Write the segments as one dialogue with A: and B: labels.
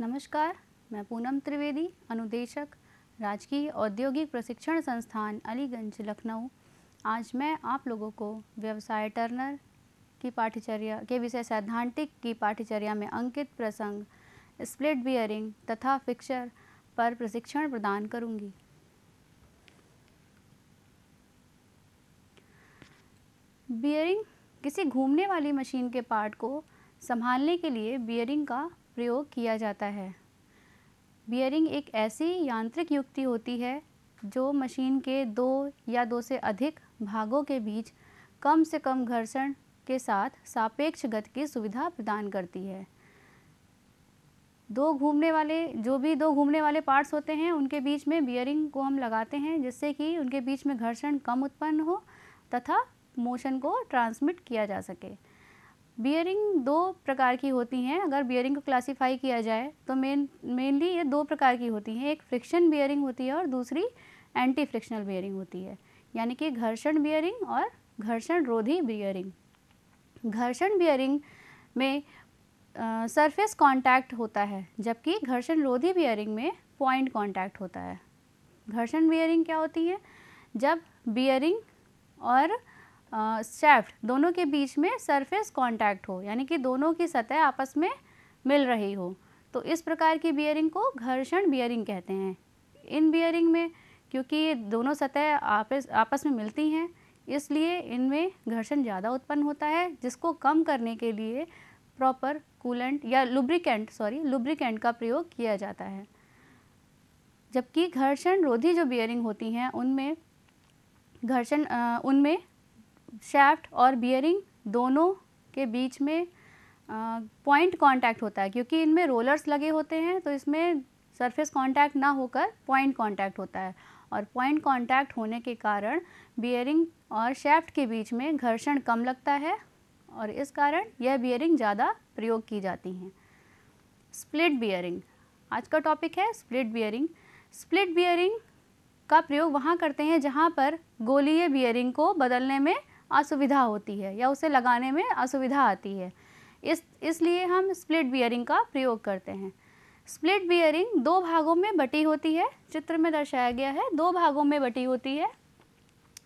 A: नमस्कार मैं पूनम त्रिवेदी अनुदेशक राजकीय औद्योगिक प्रशिक्षण संस्थान अलीगंज लखनऊ आज मैं आप लोगों को व्यवसाय टर्नर की पाठ्यचर्या के विषय सैद्धांतिक की पाठ्यचर्या में अंकित प्रसंग स्प्लिट बियरिंग तथा फिक्चर पर प्रशिक्षण प्रदान करूंगी बियरिंग किसी घूमने वाली मशीन के पार्ट को संभालने के लिए बियरिंग का प्रयोग किया जाता है बियरिंग एक ऐसी यांत्रिक युक्ति होती है जो मशीन के दो या दो से अधिक भागों के बीच कम से कम घर्षण के साथ सापेक्ष गति की सुविधा प्रदान करती है दो घूमने वाले जो भी दो घूमने वाले पार्ट्स होते हैं उनके बीच में बियरिंग को हम लगाते हैं जिससे कि उनके बीच में घर्षण कम उत्पन्न हो तथा मोशन को ट्रांसमिट किया जा सके बियरिंग दो प्रकार की होती हैं अगर बियरिंग को क्लासिफाई किया जाए तो मेन मेनली ये दो प्रकार की होती हैं एक फ्रिक्शन बियरिंग होती है और दूसरी एंटी फ्रिक्शनल बियरिंग होती है यानी कि घर्षण बियरिंग और घर्षण रोधी बियरिंग घर्षण बियरिंग में सरफेस कांटेक्ट होता है जबकि घर्षण रोधी बियरिंग में पॉइंट कांटेक्ट होता है घर्षण बियरिंग क्या होती है जब बियरिंग और शेफ्ट दोनों के बीच में सरफेस कांटेक्ट हो यानी कि दोनों की सतह आपस में मिल रही हो तो इस प्रकार की बियरिंग को घर्षण बियरिंग कहते हैं इन बियरिंग में क्योंकि ये दोनों सतह आपस आपस में मिलती हैं इसलिए इनमें घर्षण ज़्यादा उत्पन्न होता है जिसको कम करने के लिए प्रॉपर कूलेंट या लुब्रिकेंट सॉरी लुब्रिकेंट का प्रयोग किया जाता है जबकि घर्षण रोधी जो बियरिंग होती हैं उनमें घर्षण उनमें शैफ्ट और बियरिंग दोनों के बीच में पॉइंट कांटेक्ट होता है क्योंकि इनमें रोलर्स लगे होते हैं तो इसमें सरफेस कांटेक्ट ना होकर पॉइंट कांटेक्ट होता है और पॉइंट कांटेक्ट होने के कारण बियरिंग और शैफ्ट के बीच में घर्षण कम लगता है और इस कारण यह बियरिंग ज़्यादा प्रयोग की जाती हैं स्प्लिट बियरिंग आज का टॉपिक है स्प्लिट बियरिंग स्प्लिट बियरिंग का प्रयोग वहाँ करते हैं जहाँ पर गोलीय बियरिंग को बदलने में असुविधा होती है या उसे लगाने में असुविधा आती है इस इसलिए हम स्प्लिट बियरिंग का प्रयोग करते हैं स्प्लिट बियरिंग दो भागों में बटी होती है चित्र में दर्शाया गया है दो भागों में बटी होती है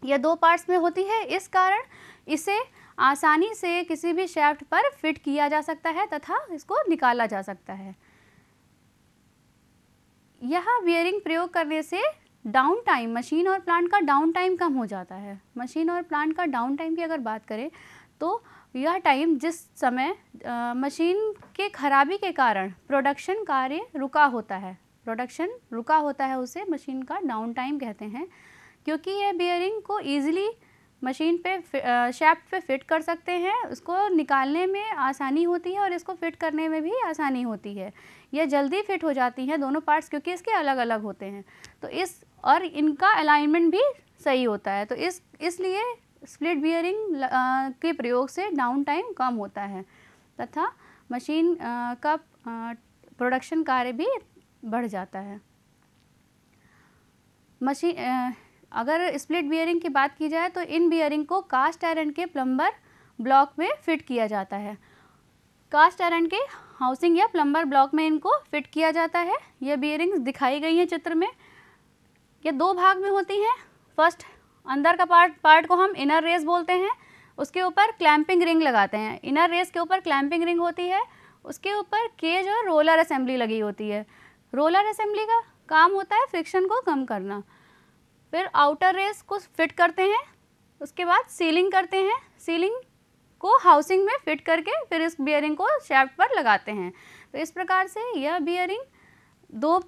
A: या दो पार्ट्स में होती है इस कारण इसे आसानी से किसी भी शेफ्ट पर फिट किया जा सकता है तथा इसको निकाला जा सकता है यह बियरिंग प्रयोग करने से डाउन टाइम मशीन और प्लांट का डाउन टाइम कम हो जाता है मशीन और प्लांट का डाउन टाइम की अगर बात करें तो यह टाइम जिस समय आ, मशीन के खराबी के कारण प्रोडक्शन कार्य रुका होता है प्रोडक्शन रुका होता है उसे मशीन का डाउन टाइम कहते हैं क्योंकि यह बियरिंग को ईजिली मशीन पे शैप्ट पे फिट कर सकते हैं उसको निकालने में आसानी होती है और इसको फिट करने में भी आसानी होती है यह जल्दी फिट हो जाती हैं दोनों पार्ट्स क्योंकि इसके अलग अलग होते हैं तो इस और इनका अलाइनमेंट भी सही होता है तो इस इसलिए स्प्लिट बियरिंग के प्रयोग से डाउन टाइम कम होता है तथा मशीन आ, का प्रोडक्शन कार्य भी बढ़ जाता है मशीन अगर स्प्लिट बियरिंग की बात की जाए तो इन बियरिंग को कास्ट आयरन के प्लम्बर ब्लॉक में फिट किया जाता है कास्ट आयरन के हाउसिंग या प्लम्बर ब्लॉक में इनको फिट किया जाता है यह बियरिंग्स दिखाई गई हैं चित्र में ये दो भाग में होती हैं फर्स्ट अंदर का पार्ट पार्ट को हम इनर रेस बोलते हैं उसके ऊपर क्लैंपिंग रिंग लगाते हैं इनर रेस के ऊपर क्लैंपिंग रिंग होती है उसके ऊपर केज और रोलर असेंबली लगी होती है रोलर असेंबली का काम होता है फ्रिक्शन को कम करना फिर आउटर रेस को फिट करते हैं उसके बाद सीलिंग करते हैं सीलिंग को हाउसिंग में फिट करके फिर इस बियरिंग को शैफ्ट पर लगाते हैं तो इस प्रकार से यह बियरिंग दो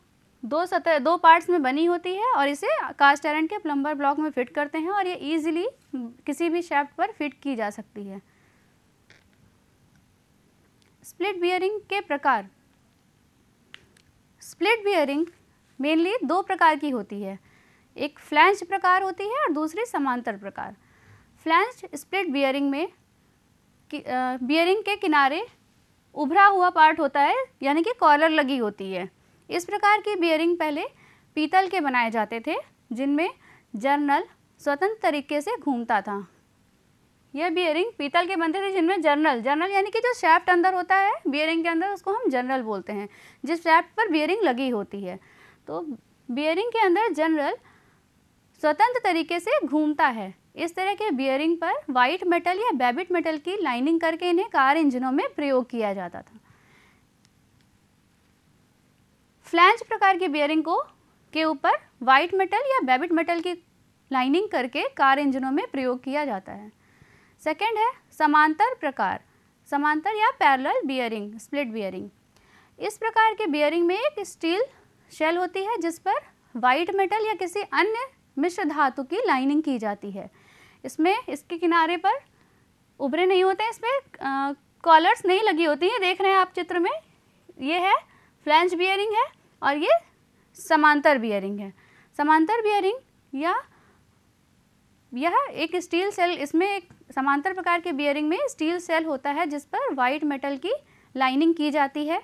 A: दो सतह दो पार्ट्स में बनी होती है और इसे कास्ट आयरन के प्लम्बर ब्लॉक में फिट करते हैं और ये इजीली किसी भी शैफ्ट पर फिट की जा सकती है स्प्लिट बियरिंग के प्रकार स्प्लिट बियरिंग मेनली दो प्रकार की होती है एक फ्लैंज प्रकार होती है और दूसरी समांतर प्रकार फ्लैंज स्प्लिट बियरिंग में बियरिंग के किनारे उभरा हुआ पार्ट होता है यानी कि कॉलर लगी होती है इस प्रकार की बियरिंग पहले पीतल के बनाए जाते थे जिनमें जर्नल स्वतंत्र तरीके से घूमता था यह बियरिंग पीतल के बनते थे जिनमें जर्नल जर्नल यानी कि जो शैफ्ट अंदर होता है बियरिंग के अंदर उसको हम जर्नल बोलते हैं जिस शैफ्ट पर बियरिंग लगी होती है तो बियरिंग के अंदर जनरल स्वतंत्र तरीके से घूमता है इस तरह के बियरिंग पर वाइट मेटल या बेबिट मेटल की लाइनिंग करके इन्हें कार इंजनों में प्रयोग किया जाता था फ्लैंज प्रकार की बियरिंग को के ऊपर वाइट मेटल या बेबिट मेटल की लाइनिंग करके कार इंजनों में प्रयोग किया जाता है सेकेंड है समांतर प्रकार समांतर या पैरल बियरिंग स्प्लिट बियरिंग इस प्रकार के बियरिंग में एक स्टील शेल होती है जिस पर वाइट मेटल या किसी अन्य मिश्र धातु की लाइनिंग की जाती है इसमें इसके किनारे पर उभरे नहीं होते इसमें कॉलर्स नहीं लगी होती हैं देख रहे हैं आप चित्र में ये है फ्लैंज बियरिंग है और ये समांतर बियरिंग है समांतर बियरिंग या यह एक स्टील सेल इसमें एक समांतर प्रकार के बियरिंग में स्टील सेल होता है जिस पर वाइट मेटल की लाइनिंग की जाती है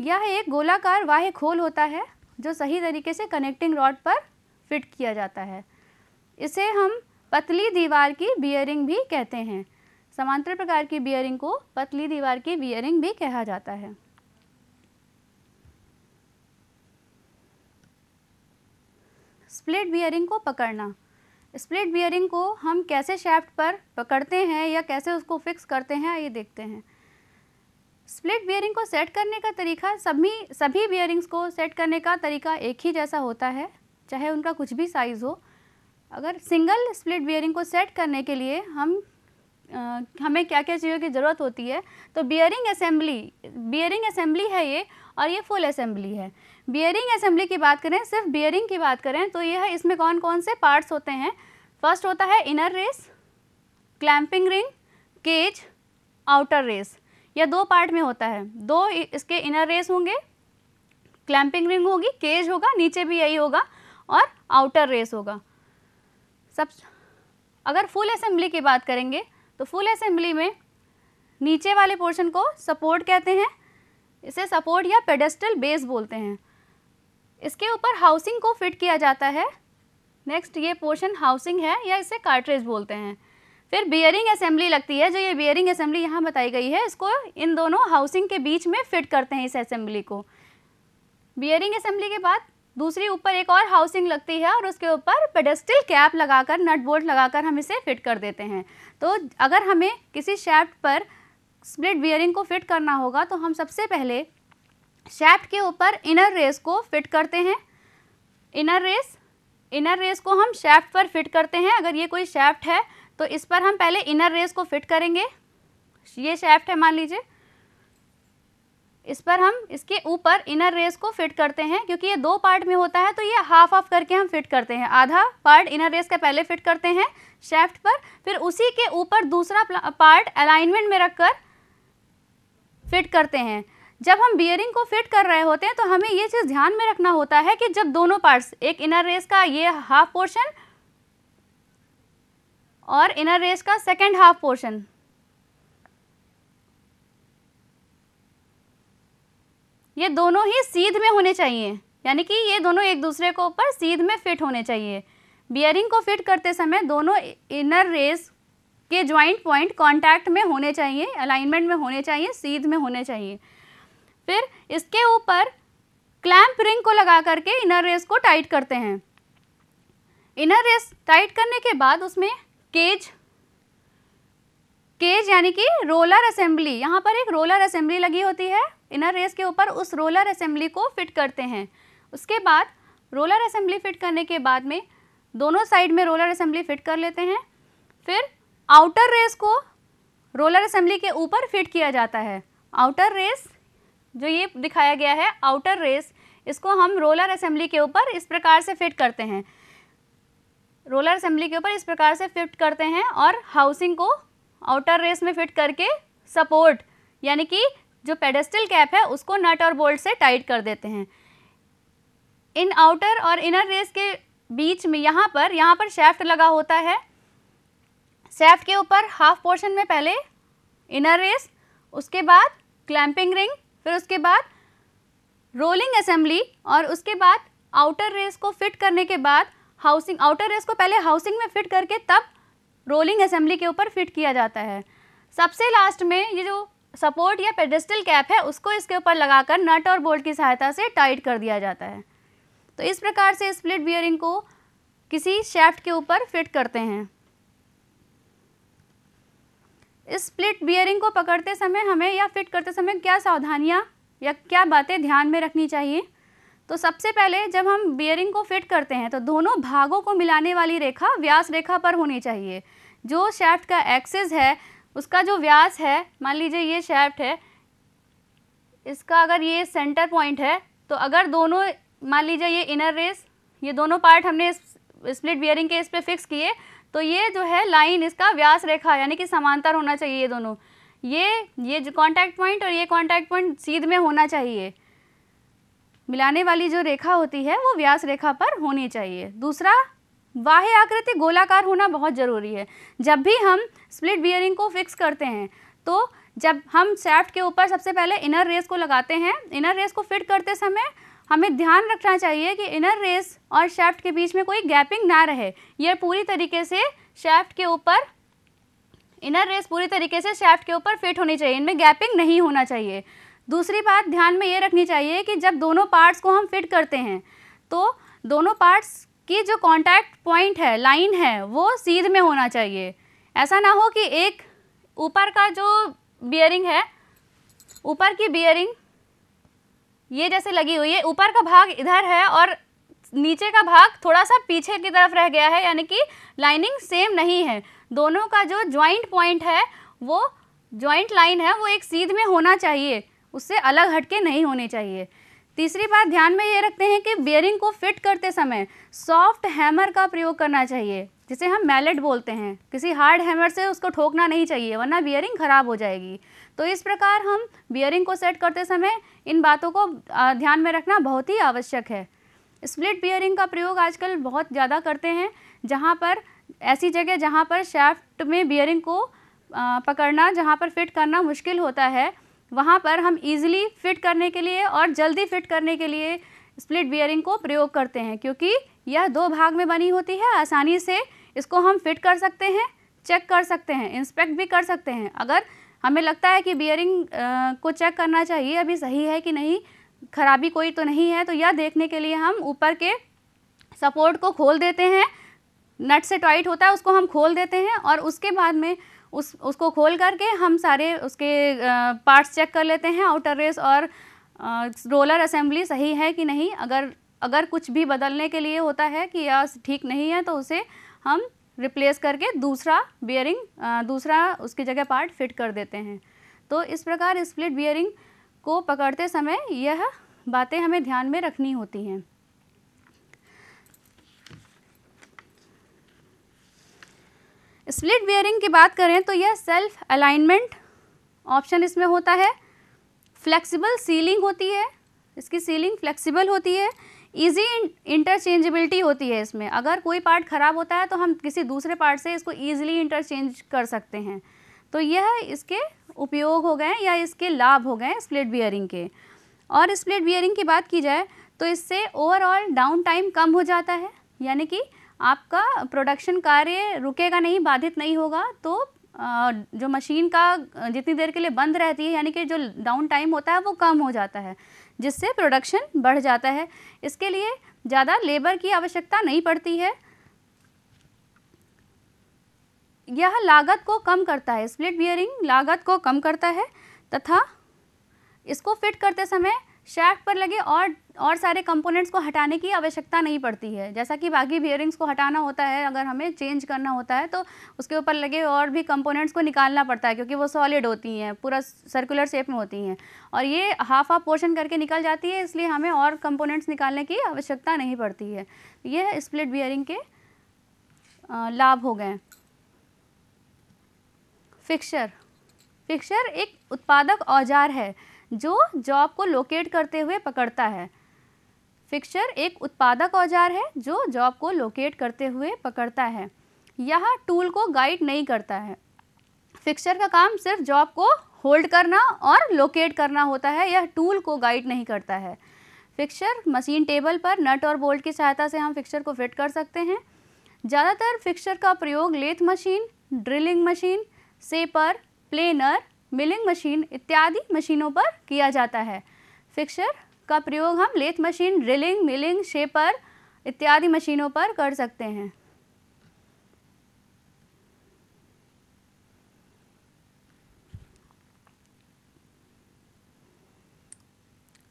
A: यह एक गोलाकार वाह्य खोल होता है जो सही तरीके से कनेक्टिंग रॉड पर फिट किया जाता है इसे हम पतली दीवार की बियरिंग भी कहते हैं समांतर प्रकार की बियरिंग को पतली दीवार की बियरिंग भी कहा जाता है स्प्लिट बियरिंग को पकड़ना स्प्लिट बियरिंग को हम कैसे शैफ्ट पर पकड़ते हैं या कैसे उसको फिक्स करते हैं ये देखते हैं स्प्लिट बियरिंग को सेट करने का तरीका सभी सभी बियरिंग्स को सेट करने का तरीका एक ही जैसा होता है चाहे उनका कुछ भी साइज़ हो अगर सिंगल स्प्लिट बियरिंग को सेट करने के लिए हम आ, हमें क्या क्या चीज़ों की ज़रूरत होती है तो बियरिंग असेंबली बियरिंग असेंबली है ये और ये फुल असेंबली है बियरिंग असेंबली की बात करें सिर्फ बियरिंग की बात करें तो यह इसमें कौन कौन से पार्ट्स होते हैं फर्स्ट होता है inner race clamping ring cage outer race यह दो पार्ट में होता है दो इसके इनर रेस होंगे क्लैम्पिंग रिंग होगी केज होगा नीचे भी यही होगा और आउटर रेस होगा सब अगर फुल असेंबली की बात करेंगे तो फुल असेंबली में नीचे वाले पोर्शन को सपोर्ट कहते हैं इसे सपोर्ट या पेडेस्टल बेस बोलते हैं इसके ऊपर हाउसिंग को फिट किया जाता है नेक्स्ट ये पोर्शन हाउसिंग है या इसे कार्ट्रेज बोलते हैं फिर बियरिंग असेंबली लगती है जो ये बियरिंग असेंबली यहाँ बताई गई है इसको इन दोनों हाउसिंग के बीच में फिट करते हैं इस असेंबली को बियरिंग असेंबली के बाद दूसरी ऊपर एक और हाउसिंग लगती है और उसके ऊपर पेडेस्टल कैप लगाकर नट बोल्ट लगाकर हम इसे फिट कर देते हैं तो अगर हमें किसी शैफ्ट पर स्प्लिट बियरिंग को फिट करना होगा तो हम सबसे पहले शैफ्ट के ऊपर इनर रेस को फिट करते हैं इनर रेस इनर रेस को हम शैफ्ट पर फिट करते हैं अगर ये कोई शैफ्ट है तो इस पर हम पहले इनर रेस को फिट करेंगे ये शैफ्ट है मान लीजिए इस पर हम इसके ऊपर इनर रेस को फिट करते हैं क्योंकि ये दो पार्ट में होता है तो ये हाफ ऑफ करके हम फिट करते हैं आधा पार्ट इनर रेस का पहले फिट करते हैं शेफ्ट पर फिर उसी के ऊपर दूसरा पार्ट अलाइनमेंट में रख कर फिट करते हैं जब हम बियरिंग को फिट कर रहे होते हैं तो हमें ये चीज़ ध्यान में रखना होता है कि जब दोनों पार्ट्स एक इनर रेस का ये हाफ पोर्शन और इनर रेस का सेकेंड हाफ पोर्शन ये दोनों ही सीध में होने चाहिए यानी कि ये दोनों एक दूसरे के ऊपर सीध में फिट होने चाहिए बियरिंग को फिट करते समय दोनों इनर रेस के ज्वाइंट पॉइंट कॉन्टैक्ट में होने चाहिए अलाइनमेंट में होने चाहिए सीध में होने चाहिए फिर इसके ऊपर क्लैम्प रिंग को लगा करके इनर रेस को टाइट करते हैं इनर रेस टाइट करने के बाद उसमें केज केज यानी कि रोलर असेंबली यहाँ पर एक रोलर असेंबली लगी होती है इनर रेस के ऊपर उस रोलर असेंबली को फिट करते हैं उसके बाद रोलर असेंबली फिट करने के बाद में दोनों साइड में रोलर असेंबली फिट कर लेते हैं फिर आउटर रेस को रोलर असेंबली के ऊपर फिट किया जाता है आउटर रेस जो ये दिखाया गया है आउटर रेस इसको हम रोलर असेंबली के ऊपर इस प्रकार से फिट करते हैं रोलर असेंबली के ऊपर इस प्रकार से फिट करते हैं और हाउसिंग को आउटर रेस में फिट करके सपोर्ट यानी कि जो पेडेस्टल कैप है उसको नट और बोल्ट से टाइट कर देते हैं इन आउटर और इनर रेस के बीच में यहाँ पर यहाँ पर शेफ्ट लगा होता है शेफ्ट के ऊपर हाफ पोर्शन में पहले इनर रेस उसके बाद क्लैंपिंग रिंग फिर उसके बाद रोलिंग असेंबली और उसके बाद आउटर रेस को फिट करने के बाद हाउसिंग आउटर रेस को पहले हाउसिंग में फिट करके तब रोलिंग असेंबली के ऊपर फिट किया जाता है सबसे लास्ट में ये जो सपोर्ट या पेडेस्टल कैप है उसको इसके ऊपर लगाकर नट और बोल्ट की सहायता से टाइट कर दिया जाता है तो इस प्रकार से स्प्लिट बियरिंग को किसी शेफ्ट के ऊपर फिट करते हैं इस स्प्लिट बियरिंग को पकड़ते समय हमें या फिट करते समय क्या सावधानियाँ या क्या बातें ध्यान में रखनी चाहिए तो सबसे पहले जब हम बियरिंग को फिट करते हैं तो दोनों भागों को मिलाने वाली रेखा व्यास रेखा पर होनी चाहिए जो शेफ्ट का एक्सेस है उसका जो व्यास है मान लीजिए ये शैफ्ट है इसका अगर ये सेंटर पॉइंट है तो अगर दोनों मान लीजिए ये इनर रेस ये दोनों पार्ट हमने स्प्लिट बियरिंग के इस पर फिक्स किए तो ये जो है लाइन इसका व्यास रेखा यानी कि समांतर होना चाहिए ये दोनों ये ये कॉन्टैक्ट पॉइंट और ये कॉन्टैक्ट पॉइंट सीध में होना चाहिए मिलाने वाली जो रेखा होती है वो व्यास रेखा पर होनी चाहिए दूसरा वाह्य आकृति गोलाकार होना बहुत ज़रूरी है जब भी हम स्प्लिट बियरिंग को फिक्स करते हैं तो जब हम सेफ्ट के ऊपर सबसे पहले इनर रेस को लगाते हैं इनर रेस को फिट करते समय हमें ध्यान रखना चाहिए कि इनर रेस और शेफ्ट के बीच में कोई गैपिंग ना रहे यह पूरी तरीके से शेफ्ट के ऊपर इनर रेस पूरी तरीके से शेफ्ट के ऊपर फिट होनी चाहिए इनमें गैपिंग नहीं होना चाहिए दूसरी बात ध्यान में ये रखनी चाहिए कि जब दोनों पार्ट्स को हम फिट करते हैं तो दोनों पार्ट्स कि जो कॉन्टैक्ट पॉइंट है लाइन है वो सीध में होना चाहिए ऐसा ना हो कि एक ऊपर का जो बियरिंग है ऊपर की बियरिंग ये जैसे लगी हुई है ऊपर का भाग इधर है और नीचे का भाग थोड़ा सा पीछे की तरफ रह गया है यानी कि लाइनिंग सेम नहीं है दोनों का जो ज्वाइंट पॉइंट है वो ज्वाइंट लाइन है वो एक सीध में होना चाहिए उससे अलग हटके नहीं होने चाहिए तीसरी बात ध्यान में ये रखते हैं कि बियरिंग को फिट करते समय सॉफ्ट हैमर का प्रयोग करना चाहिए जिसे हम मैलेट बोलते हैं किसी हार्ड हैमर से उसको ठोकना नहीं चाहिए वरना बियरिंग ख़राब हो जाएगी तो इस प्रकार हम बियरिंग को सेट करते समय इन बातों को ध्यान में रखना बहुत ही आवश्यक है स्प्लिट बियरिंग का प्रयोग आजकल बहुत ज़्यादा करते हैं जहाँ पर ऐसी जगह जहाँ पर शैफ्ट में बियरिंग को पकड़ना जहाँ पर फिट करना मुश्किल होता है वहाँ पर हम इजीली फिट करने के लिए और जल्दी फिट करने के लिए स्प्लिट बियरिंग को प्रयोग करते हैं क्योंकि यह दो भाग में बनी होती है आसानी से इसको हम फिट कर सकते हैं चेक कर सकते हैं इंस्पेक्ट भी कर सकते हैं अगर हमें लगता है कि बियरिंग को चेक करना चाहिए अभी सही है कि नहीं खराबी कोई तो नहीं है तो यह देखने के लिए हम ऊपर के सपोर्ट को खोल देते हैं नट से टाइट होता है उसको हम खोल देते हैं और उसके बाद में उस उसको खोल करके हम सारे उसके पार्ट्स चेक कर लेते हैं आउटर रेस और रोलर असेंबली सही है कि नहीं अगर अगर कुछ भी बदलने के लिए होता है कि यह ठीक नहीं है तो उसे हम रिप्लेस करके दूसरा बियरिंग दूसरा उसकी जगह पार्ट फिट कर देते हैं तो इस प्रकार स्प्लिट बियरिंग को पकड़ते समय यह बातें हमें ध्यान में रखनी होती हैं स्प्लिट बियरिंग की बात करें तो यह सेल्फ अलाइनमेंट ऑप्शन इसमें होता है फ्लेक्सिबल सीलिंग होती है इसकी सीलिंग फ्लेक्सिबल होती है इजी इंटरचेंजेबिलिटी होती है इसमें अगर कोई पार्ट ख़राब होता है तो हम किसी दूसरे पार्ट से इसको ईजिली इंटरचेंज कर सकते हैं तो यह इसके उपयोग हो गए या इसके लाभ हो गए स्प्लिट बियरिंग के और स्प्लिट बियरिंग की बात की जाए तो इससे ओवरऑल डाउन टाइम कम हो जाता है यानी कि आपका प्रोडक्शन कार्य रुकेगा नहीं बाधित नहीं होगा तो जो मशीन का जितनी देर के लिए बंद रहती है यानी कि जो डाउन टाइम होता है वो कम हो जाता है जिससे प्रोडक्शन बढ़ जाता है इसके लिए ज़्यादा लेबर की आवश्यकता नहीं पड़ती है यह लागत को कम करता है स्प्लिट बियरिंग लागत को कम करता है तथा इसको फिट करते समय शैफ्ट पर लगे और और सारे कंपोनेंट्स को हटाने की आवश्यकता नहीं पड़ती है जैसा कि बाकी बियरिंग्स को हटाना होता है अगर हमें चेंज करना होता है तो उसके ऊपर लगे और भी कंपोनेंट्स को निकालना पड़ता है क्योंकि वो सॉलिड होती हैं पूरा सर्कुलर शेप में होती हैं और ये हाफ हाफ पोर्शन करके निकल जाती है इसलिए हमें और कंपोनेंट्स निकालने की आवश्यकता नहीं पड़ती है ये स्प्लिट बियरिंग के लाभ हो गए फिक्शर फिक्शर एक उत्पादक औजार है जो जॉब को लोकेट करते हुए पकड़ता है फिक्सर एक उत्पादक औजार है जो जॉब को लोकेट करते हुए पकड़ता है यह टूल को गाइड नहीं करता है फिक्सर का काम सिर्फ जॉब को होल्ड करना और लोकेट करना होता है यह टूल को गाइड नहीं करता है फिक्सर मशीन टेबल पर नट और बोल्ट की सहायता से हम फिक्सर को फिट कर सकते हैं ज़्यादातर फिक्सर का प्रयोग lathe machine drilling machine shaper planer milling machine इत्यादि मशीनों पर किया जाता है फिक्सर इसका प्रयोग हम lathe machine drilling milling shaper इत्यादि मशीनों पर कर सकते हैं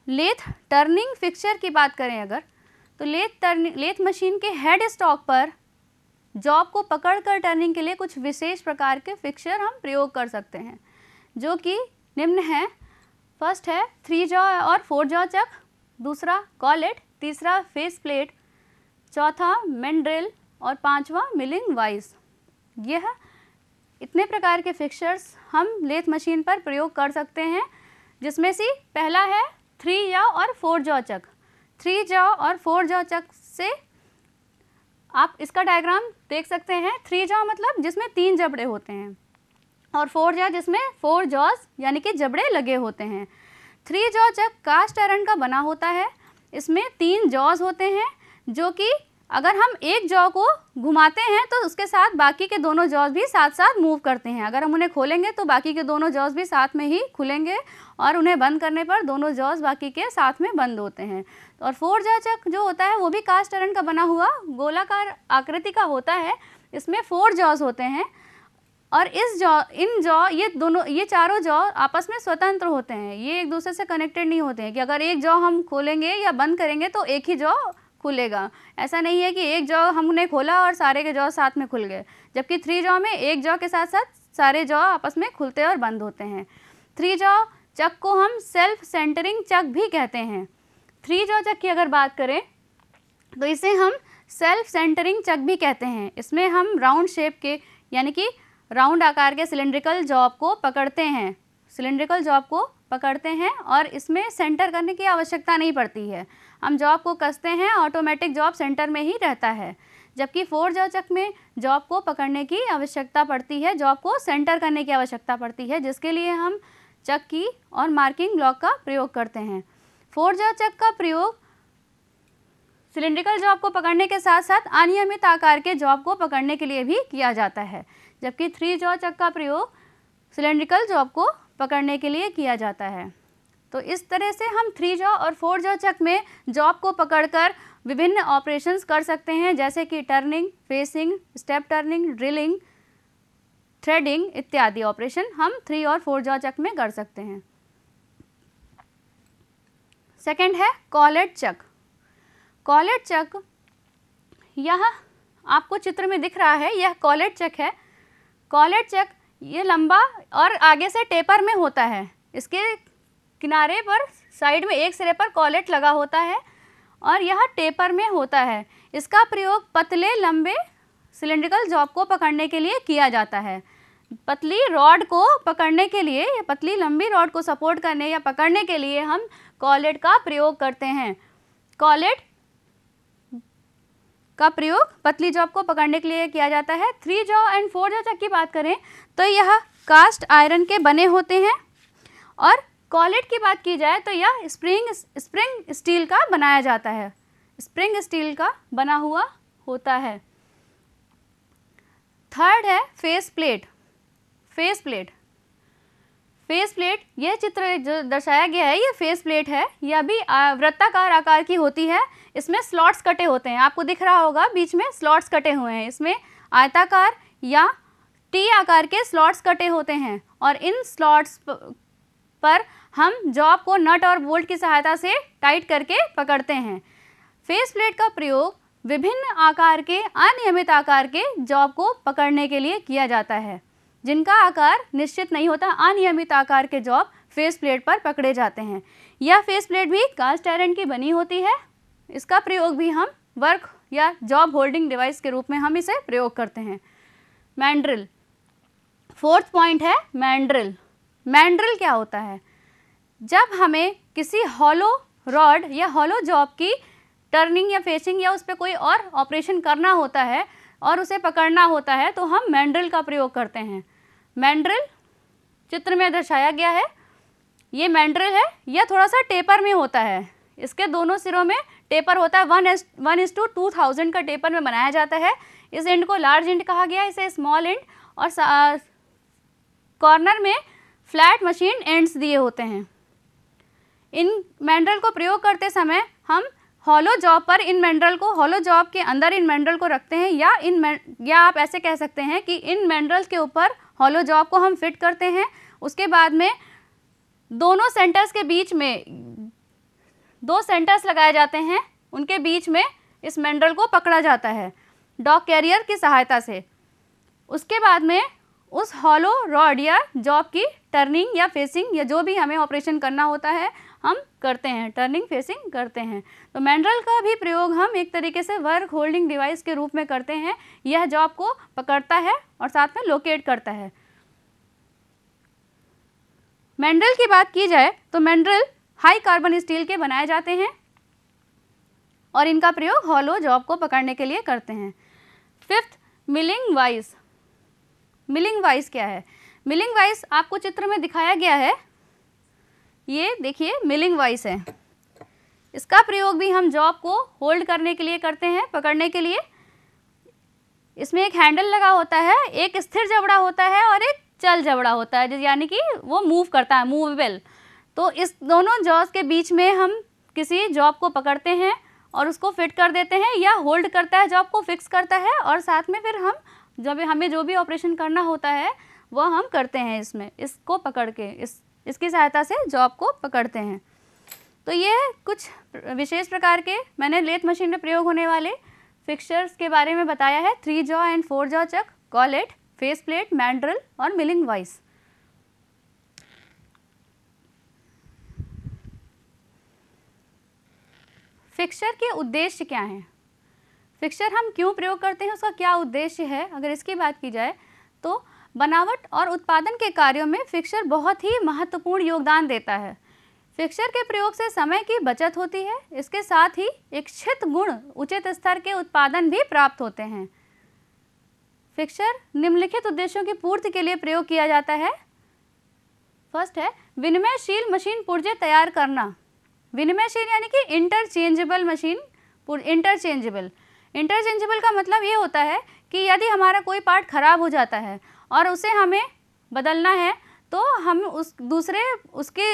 A: लेथ टर्निंग फिक्सचर की बात करें अगर तो लेथ टर्निंग लेथ मशीन के हेड स्टॉक पर जॉब को पकड़कर टर्निंग के लिए कुछ विशेष प्रकार के फिक्सचर हम प्रयोग कर सकते हैं जो कि निम्न है फर्स्ट है थ्री जॉ और फोर जॉ चक दूसरा कॉलेट तीसरा फेस प्लेट चौथा मेंड्रिल और पांचवा मिलिंग वाइस यह इतने प्रकार के फिक्चर्स हम लेथ मशीन पर प्रयोग कर सकते हैं जिसमें से पहला है थ्री जॉ और four jaw chuck three jaw और फोर जॉ चक से आप इसका डायग्राम देख सकते हैं थ्री जॉ मतलब जिसमें तीन जबड़े होते हैं और फोर जॉ जिसमें फोर जॉज यानी कि जबड़े लगे होते हैं three jaw chuck cast iron का बना होता है इसमें तीन जॉज होते हैं जो कि अगर हम एक जॉ को घुमाते हैं तो उसके साथ बाकी के दोनों जॉज भी साथ साथ मूव करते हैं अगर हम उन्हें खोलेंगे तो बाकी के दोनों जॉज भी साथ में ही खुलेंगे और उन्हें बंद करने पर दोनों जॉज बाकी के साथ में बंद होते हैं और फोर जॉ चक जो होता है वो भी कास्ट आयरन का बना हुआ गोलाकार आकृति का होता है इसमें फोर जॉज होते हैं और इस जॉ इन जॉ ये दोनों ये चारों जॉ आपस में स्वतंत्र होते हैं ये एक दूसरे से कनेक्टेड नहीं होते हैं कि अगर एक जॉ हम खोलेंगे या बंद करेंगे तो एक ही जॉ खुलेगा ऐसा नहीं है कि एक जॉ हमने खोला और सारे के जॉ साथ में खुल गए जबकि थ्री जॉ में एक जॉ के साथ साथ सारे जॉ आपस में खुलते और बंद होते हैं थ्री जॉ चक को हम सेल्फ सेंटरिंग चक भी कहते हैं थ्री जॉ चक की अगर बात करें तो इसे हम सेल्फ सेंटरिंग चक भी कहते हैं इसमें हम राउंड शेप के यानी कि राउंड आकार के सिलेंड्रिकल जॉब को पकड़ते हैं सिलेंड्रिकल जॉब को पकड़ते हैं और इसमें सेंटर करने की आवश्यकता नहीं पड़ती है हम जॉब को कसते हैं ऑटोमेटिक जॉब सेंटर में ही रहता है जबकि फोर जॉ चक में जॉब को पकड़ने की आवश्यकता पड़ती है जॉब को सेंटर करने की आवश्यकता पड़ती है जिसके लिए हम चक की और मार्किंग ब्लॉक का प्रयोग करते हैं फोर जॉ चक का प्रयोग सिलेंड्रिकल जॉब को पकड़ने के साथ साथ अनियमित आकार के जॉब को पकड़ने के लिए भी किया जाता है जबकि थ्री जॉ चक का प्रयोग सिलेंड्रिकल जॉब को पकड़ने के लिए किया जाता है तो इस तरह से हम थ्री जॉ और फोर जॉ चक में जॉब को पकड़कर विभिन्न ऑपरेशंस कर सकते हैं जैसे कि turning facing step turning drilling threading इत्यादि ऑपरेशन हम थ्री और फोर जॉ चक में कर सकते हैं सेकंड है कॉलेट चक कॉलेट चक यह आपको चित्र में दिख रहा है यह कॉलेट चक है कॉलेट चक ये लंबा और आगे से टेपर में होता है इसके किनारे पर साइड में एक सिरे पर कॉलेट लगा होता है और यह टेपर में होता है इसका प्रयोग पतले लंबे सिलेंड्रिकल जॉब को पकड़ने के लिए किया जाता है पतली रॉड को पकड़ने के लिए या पतली लंबी रॉड को सपोर्ट करने या पकड़ने के लिए हम कॉलेट का प्रयोग करते हैं कॉलेट का प्रयोग पतली जॉब को पकड़ने के लिए किया जाता है three jaw and four jaw chuck की बात करें तो यह कास्ट आयरन के बने होते हैं और कॉलेट की बात की जाए तो यह स्प्रिंग स्प्रिंग स्टील का बनाया जाता है स्प्रिंग स्टील का बना हुआ होता है थर्ड है face plate face plate face plate यह चित्र जो दर्शाया गया है ये फेस प्लेट है यह अभी वृत्ताकार आकार की होती है इसमें स्लॉट्स कटे होते हैं आपको दिख रहा होगा बीच में स्लॉट्स कटे हुए हैं इसमें आयताकार या टी आकार के स्लॉट्स कटे होते हैं और इन स्लॉट्स पर हम जॉब को नट और बोल्ट की सहायता से टाइट करके पकड़ते हैं फेस प्लेट का प्रयोग विभिन्न आकार के अनियमित आकार के जॉब को पकड़ने के लिए किया जाता है जिनका आकार निश्चित नहीं होता अनियमित आकार के जॉब फेस प्लेट पर पकड़े जाते हैं यह फेस प्लेट भी कास्ट आयरन की बनी होती है इसका प्रयोग भी हम वर्क या जॉब होल्डिंग डिवाइस के रूप में हम इसे प्रयोग करते हैं मैंड्रिल फोर्थ पॉइंट है मैंड्रिल मैंड्रिल क्या होता है जब हमें किसी हॉलो रॉड या हॉलो जॉब की टर्निंग या फेसिंग या उस पर कोई और ऑपरेशन करना होता है और उसे पकड़ना होता है तो हम मैंड्रिल का प्रयोग करते हैं मैंड्रिल चित्र में दर्शाया गया है ये मैंड्रिल है यह थोड़ा सा टेपर में होता है इसके दोनों सिरों में टेपर होता है one S one is to two thousand का टेपर में बनाया जाता है इस एंड को लार्ज एंड कहा गया इसे स्मॉल एंड और कॉर्नर में फ्लैट मशीन एंड्स दिए होते हैं इन मैंड्रल को प्रयोग करते समय हम हॉलो जॉब पर इन मैंड्रल को हॉलो जॉब के अंदर इन मैंड्रल को रखते हैं या इन या आप ऐसे कह सकते हैं कि इन मैंड्रल के ऊपर हॉलो जॉब को हम फिट करते हैं उसके बाद में दोनों सेंटर्स के बीच में दो सेंटर्स लगाए जाते हैं उनके बीच में इस मेंडल को पकड़ा जाता है डॉग कैरियर की सहायता से उसके बाद में उस हॉलो रॉड या जॉब की टर्निंग या फेसिंग या जो भी हमें ऑपरेशन करना होता है हम करते हैं टर्निंग फेसिंग करते हैं तो मैंड्रल का भी प्रयोग हम एक तरीके से वर्क होल्डिंग डिवाइस के रूप में करते हैं यह जॉब को पकड़ता है और साथ में लोकेट करता है मैंड्रल की बात की जाए तो मैंड्रल हाई कार्बन स्टील के बनाए जाते हैं और इनका प्रयोग हॉलो जॉब को पकड़ने के लिए करते हैं fifth milling vice milling vice क्या है मिलिंग वाइस आपको चित्र में दिखाया गया है ये देखिए मिलिंग वाइस है इसका प्रयोग भी हम जॉब को होल्ड करने के लिए करते हैं पकड़ने के लिए इसमें एक हैंडल लगा होता है एक स्थिर जबड़ा होता है और एक चल जबड़ा होता है यानी कि वो मूव करता है मूवेबल तो इस दोनों जॉब के बीच में हम किसी जॉब को पकड़ते हैं और उसको फिट कर देते हैं या होल्ड करता है जॉब को फिक्स करता है और साथ में फिर हम जब हमें जो भी ऑपरेशन करना होता है वह हम करते हैं इसमें इसको पकड़ के इस इसकी सहायता से जॉब को पकड़ते हैं तो ये कुछ विशेष प्रकार के मैंने लेथ मशीन में प्रयोग होने वाले फिक्सचर्स के बारे में बताया है three jaw and four jaw chuck collet face plate mandrel और मिलिंग वॉइस फिक्सचर के उद्देश्य क्या हैं फिक्सचर हम क्यों प्रयोग करते हैं उसका क्या उद्देश्य है अगर इसकी बात की जाए तो बनावट और उत्पादन के कार्यों में फिक्सर बहुत ही महत्वपूर्ण योगदान देता है फिक्सर के प्रयोग से समय की बचत होती है इसके साथ ही इच्छित गुण उचित स्तर के उत्पादन भी प्राप्त होते हैं फिक्सर निम्नलिखित उद्देश्यों की पूर्ति के लिए प्रयोग किया जाता है फर्स्ट है विनिमयशील मशीन पुर्जे तैयार करना विनिमयशील यानी कि इंटरचेंजेबल मशीन इंटरचेंजेबल इंटरचेंजेबल का मतलब ये होता है कि यदि हमारा कोई पार्ट ख़राब हो जाता है और उसे हमें बदलना है तो हम उस दूसरे उसके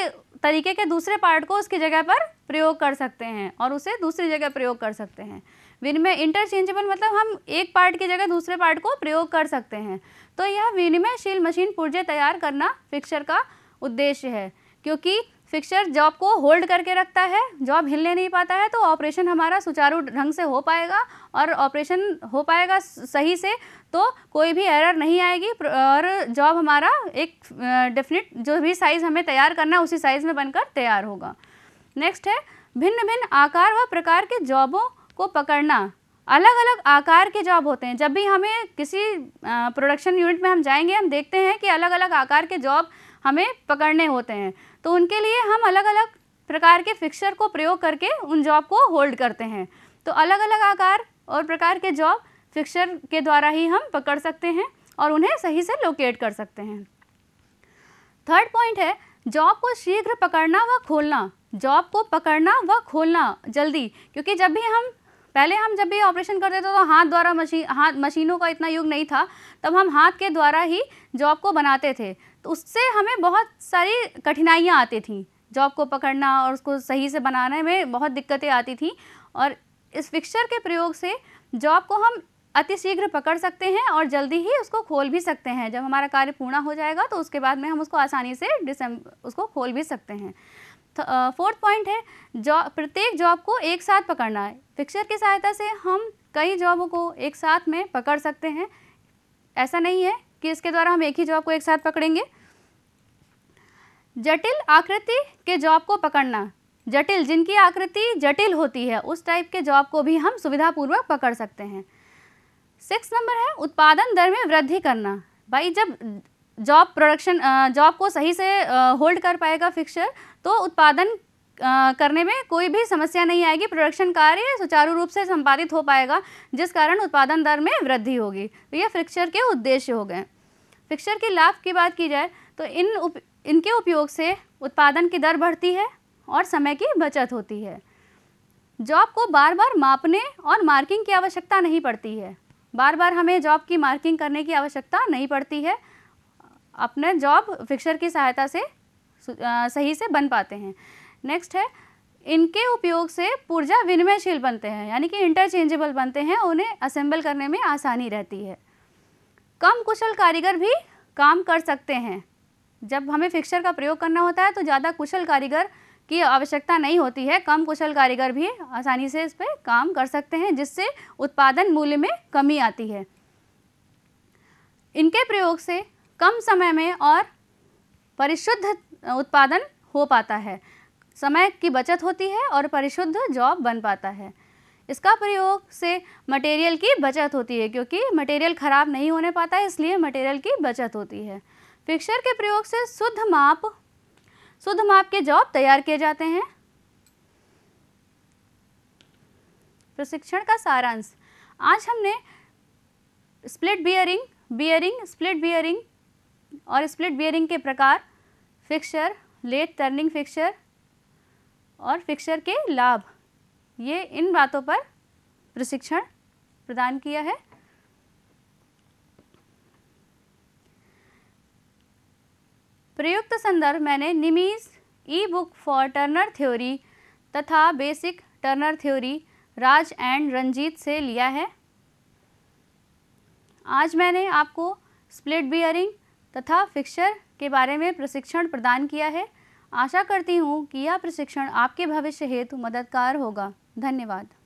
A: तरीके के दूसरे पार्ट को उसकी जगह पर प्रयोग कर सकते हैं और उसे दूसरी जगह प्रयोग कर सकते हैं विनिमय इंटरचेंजेबल मतलब हम एक पार्ट की जगह दूसरे पार्ट को प्रयोग कर सकते हैं तो यह विनिमयशील मशीन पुर्जे तैयार करना फिक्सर का उद्देश्य है क्योंकि फिक्सर जॉब को होल्ड करके रखता है जॉब हिलने नहीं पाता है तो ऑपरेशन हमारा सुचारू ढंग से हो पाएगा और ऑपरेशन हो पाएगा सही से तो कोई भी एरर नहीं आएगी और जॉब हमारा एक डेफिनेट जो भी साइज़ हमें तैयार करना उसी साइज़ में बनकर तैयार होगा नेक्स्ट है भिन्न भिन्न आकार व प्रकार के जॉबों को पकड़ना अलग अलग आकार के जॉब होते हैं जब भी हमें किसी प्रोडक्शन यूनिट में हम जाएंगे हम देखते हैं कि अलग अलग आकार के जॉब हमें पकड़ने होते हैं तो उनके लिए हम अलग अलग प्रकार के फिक्सर को प्रयोग करके उन जॉब को होल्ड करते हैं तो अलग अलग आकार और प्रकार के जॉब फिक्सर के द्वारा ही हम पकड़ सकते हैं और उन्हें सही से लोकेट कर सकते हैं थर्ड पॉइंट है जॉब को शीघ्र पकड़ना व खोलना जॉब को पकड़ना व खोलना जल्दी क्योंकि जब भी हम पहले हम जब भी ऑपरेशन करते थे तो हाथ द्वारा मशीन हाथ मशीनों का इतना युग नहीं था तब हम हाथ के द्वारा ही जॉब को बनाते थे तो उससे हमें बहुत सारी कठिनाइयाँ आती थी जॉब को पकड़ना और उसको सही से बनाने में बहुत दिक्कतें आती थी और इस फिक्सचर के प्रयोग से जॉब को हम अतिशीघ्र पकड़ सकते हैं और जल्दी ही उसको खोल भी सकते हैं जब हमारा कार्य पूर्ण हो जाएगा तो उसके बाद में हम उसको आसानी से डिसम उसको खोल भी सकते हैं फोर्थ पॉइंट है जॉब प्रत्येक जॉब को एक साथ पकड़ना है फिक्सर की सहायता से हम कई जॉबों को एक साथ में पकड़ सकते हैं ऐसा नहीं है कि इसके द्वारा हम एक ही जॉब को एक साथ पकड़ेंगे जटिल आकृति के जॉब को पकड़ना जटिल जिनकी आकृति जटिल होती है उस टाइप के जॉब को भी हम सुविधापूर्वक पकड़ सकते हैं सिक्स नंबर है उत्पादन दर में वृद्धि करना भाई जब जॉब प्रोडक्शन जॉब को सही से होल्ड कर पाएगा फिक्सर तो उत्पादन करने में कोई भी समस्या नहीं आएगी प्रोडक्शन कार्य सुचारू रूप से संपादित हो पाएगा जिस कारण उत्पादन दर में वृद्धि होगी तो ये फिक्सर के उद्देश्य हो गए फिक्सर के लाभ की बात की जाए तो इन उप, इनके उपयोग से उत्पादन की दर बढ़ती है और समय की बचत होती है जॉब को बार बार मापने और मार्किंग की आवश्यकता नहीं पड़ती है बार बार हमें जॉब की मार्किंग करने की आवश्यकता नहीं पड़ती है अपने जॉब फिक्सर की सहायता से सही से बन पाते हैं नेक्स्ट है इनके उपयोग से पुर्जा विनिमयशील बनते हैं यानी कि इंटरचेंजेबल बनते हैं उन्हें असेंबल करने में आसानी रहती है कम कुशल कारीगर भी काम कर सकते हैं जब हमें फिक्सर का प्रयोग करना होता है तो ज़्यादा कुशल कारीगर की आवश्यकता नहीं होती है कम कुशल कारीगर भी आसानी से इस पर काम कर सकते हैं जिससे उत्पादन मूल्य में कमी आती है इनके प्रयोग से कम समय में और परिशुद्ध उत्पादन हो पाता है समय की बचत होती है और परिशुद्ध जॉब बन पाता है इसका प्रयोग से मटेरियल की बचत होती है क्योंकि मटेरियल ख़राब नहीं होने पाता है इसलिए मटेरियल की बचत होती है फिक्सर के प्रयोग से शुद्ध माप शुद्ध माप के जॉब तैयार किए जाते हैं प्रशिक्षण का सारांश आज हमने split bearing bearing split bearing और स्प्लिट बियरिंग के प्रकार फिक्सर लेट टर्निंग फिक्सर और फिक्सर के लाभ ये इन बातों पर प्रशिक्षण प्रदान किया है प्रयुक्त संदर्भ मैंने निमीज e book for turner theory तथा basic turner theory Raj and Ranjit से लिया है आज मैंने आपको स्प्लिट बियरिंग तथा फिक्सर के बारे में प्रशिक्षण प्रदान किया है आशा करती हूँ कि यह प्रशिक्षण आपके भविष्य हेतु मददगार होगा धन्यवाद